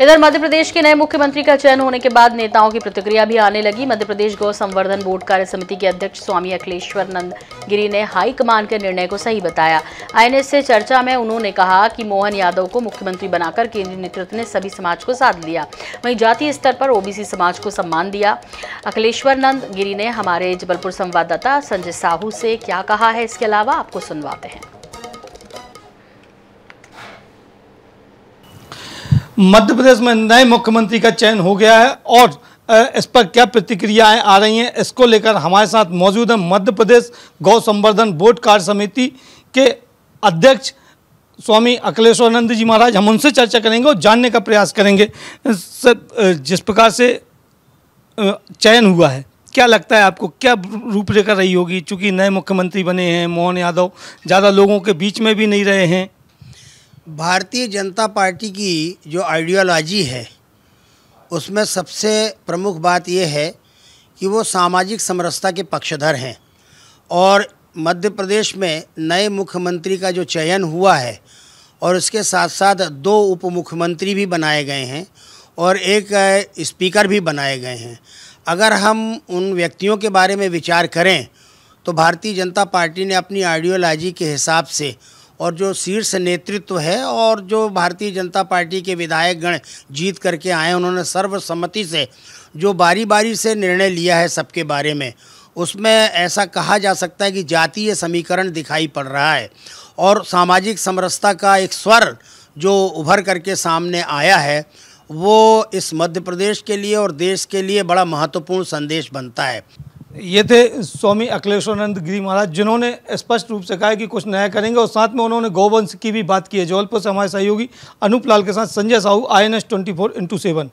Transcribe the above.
इधर मध्य प्रदेश के नए मुख्यमंत्री का चयन होने के बाद नेताओं की प्रतिक्रिया भी आने लगी मध्य प्रदेश गौ संवर्धन बोर्ड कार्य समिति के अध्यक्ष स्वामी अखिलेश्वर नंद गिरी ने हाईकमान के निर्णय को सही बताया आईएनएस से चर्चा में उन्होंने कहा कि मोहन यादव को मुख्यमंत्री बनाकर केंद्रीय नेतृत्व ने सभी समाज को साथ लिया वहीं जातीय स्तर पर ओबीसी समाज को सम्मान दिया अखिलेश्वर नंद गिरी ने हमारे जबलपुर संवाददाता संजय साहू से क्या कहा है इसके अलावा आपको सुनवाते हैं मध्य प्रदेश में नए मुख्यमंत्री का चयन हो गया है और इस पर क्या प्रतिक्रियाएं आ रही हैं इसको लेकर हमारे साथ मौजूद है मध्य प्रदेश गौ संवर्धन बोर्ड कार्य समिति के अध्यक्ष स्वामी अखिलेश्वरानंद जी महाराज हम उनसे चर्चा करेंगे और जानने का प्रयास करेंगे सर जिस प्रकार से चयन हुआ है क्या लगता है आपको क्या रूपरेखा रही होगी चूँकि नए मुख्यमंत्री बने हैं मोहन यादव ज़्यादा लोगों के बीच में भी नहीं रहे हैं भारतीय जनता पार्टी की जो आइडियोलॉजी है उसमें सबसे प्रमुख बात यह है कि वो सामाजिक समरसता के पक्षधर हैं और मध्य प्रदेश में नए मुख्यमंत्री का जो चयन हुआ है और उसके साथ साथ दो उप मुख्यमंत्री भी बनाए गए हैं और एक स्पीकर भी बनाए गए हैं अगर हम उन व्यक्तियों के बारे में विचार करें तो भारतीय जनता पार्टी ने अपनी आइडियोलॉजी के हिसाब से और जो शीर्ष नेतृत्व है और जो भारतीय जनता पार्टी के विधायक गण जीत करके आए उन्होंने सर्वसम्मति से जो बारी बारी से निर्णय लिया है सबके बारे में उसमें ऐसा कहा जा सकता है कि जातीय समीकरण दिखाई पड़ रहा है और सामाजिक समरसता का एक स्वर जो उभर करके सामने आया है वो इस मध्य प्रदेश के लिए और देश के लिए बड़ा महत्वपूर्ण संदेश बनता है ये थे स्वामी अखिलेश्वरानंद गिरी महाराज जिन्होंने स्पष्ट रूप से कहा कि कुछ नया करेंगे और साथ में उन्होंने गोवंश की भी बात की है जबलपुर से हमारे सहयोगी अनूप लाल के साथ Sanjay Sahu I N S twenty four into seven